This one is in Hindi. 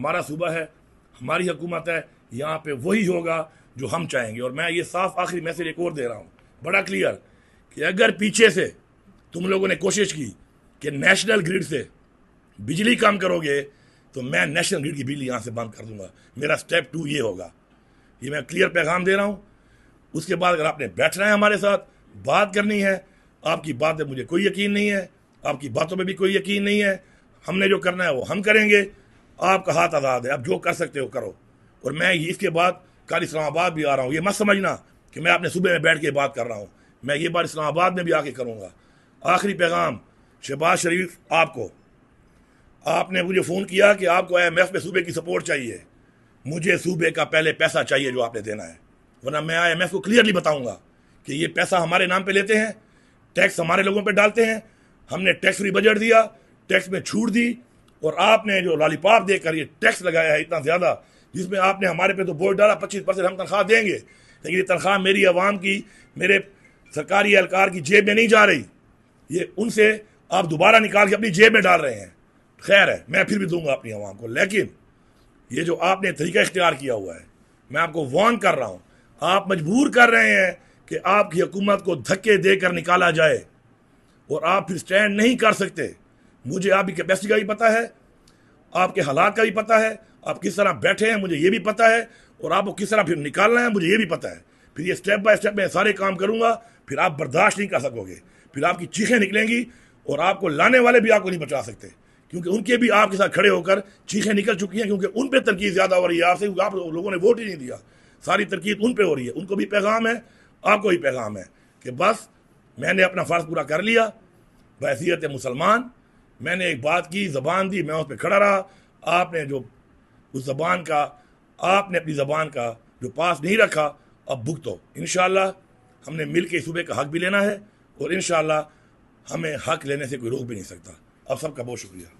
हमारा सूबा है हमारी हुकूमत है यहाँ पे वही होगा जो हम चाहेंगे और मैं ये साफ आखिरी मैसेज एक और दे रहा हूँ बड़ा क्लियर कि अगर पीछे से तुम लोगों ने कोशिश की कि नेशनल ग्रिड से बिजली काम करोगे तो मैं नेशनल ग्रिड की बिजली यहाँ से बंद कर दूंगा मेरा स्टेप टू ये होगा ये मैं क्लियर पैगाम दे रहा हूँ उसके बाद अगर आपने बैठना है हमारे साथ बात करनी है आपकी बात में मुझे कोई यकीन नहीं है आपकी बातों में भी कोई यकीन नहीं है हमने जो करना है वो हम करेंगे आपका हाथ आज़ाद है आप जो कर सकते हो करो और मैं इसके बाद कल इस्लामाबाद भी आ रहा हूँ ये मत समझना कि मैं अपने सूबे में बैठ के बात कर रहा हूँ मैं ये बात इस्लामाबाद में भी आके करूँगा आखिरी पैगाम शहबाज शरीफ आपको आपने मुझे फ़ोन किया कि आपको आई एम एफ में सूबे की सपोर्ट चाहिए मुझे सूबे का पहले पैसा चाहिए जो आपने देना है वरना मैं आई एम एफ को क्लियरली बताऊँगा कि ये पैसा हमारे नाम पर लेते हैं टैक्स हमारे लोगों पर डालते हैं हमने टैक्स फ्री बजट दिया टैक्स में छूट दी और आपने जो लॉलीपॉप देकर ये टैक्स लगाया है इतना ज़्यादा जिसमें आपने हमारे पे तो बोझ डाला पच्चीस परसेंट हम तनख्वाह देंगे लेकिन ये तनख्वाह मेरी आवाम की मेरे सरकारी एहलकार की जेब में नहीं जा रही ये उनसे आप दोबारा निकाल के अपनी जेब में डाल रहे हैं खैर है मैं फिर भी दूंगा अपनी आवाम को लेकिन ये जो आपने तरीका इख्तियार किया हुआ है मैं आपको वॉन कर रहा हूँ आप मजबूर कर रहे हैं कि आपकी हुकूमत को धक्के देकर निकाला जाए और आप फिर स्टैंड नहीं कर सकते मुझे आपकी कैपेसिटी का भी पता है आपके हालात का भी पता है आप किस तरह बैठे हैं मुझे ये भी पता है और आपको किस तरह फिर निकालना है मुझे ये भी पता है फिर ये स्टेप बाय स्टेप मैं सारे काम करूँगा फिर आप बर्दाश्त नहीं कर सकोगे फिर आपकी चीखें निकलेंगी और आपको लाने वाले भी आपको नहीं बचा सकते क्योंकि उनके भी आपके साथ खड़े होकर चीखें निकल चुकी हैं क्योंकि उन पर तरकीब ज़्यादा हो रही है आपसे आप लोगों ने वोट ही नहीं दिया सारी तरकीब उन पर हो रही है उनको भी पैगाम है आपको भी पैगाम है कि बस मैंने अपना फ़र्ज़ पूरा कर लिया बहसीत मुसलमान मैंने एक बात की ज़बान दी मैं उस पर खड़ा रहा आपने जो उस ज़बान का आपने अपनी ज़बान का जो पास नहीं रखा अब भुगतो इन हमने मिल के सूबे का हक भी लेना है और इन हमें हक लेने से कोई रोक भी नहीं सकता आप सबका बहुत शुक्रिया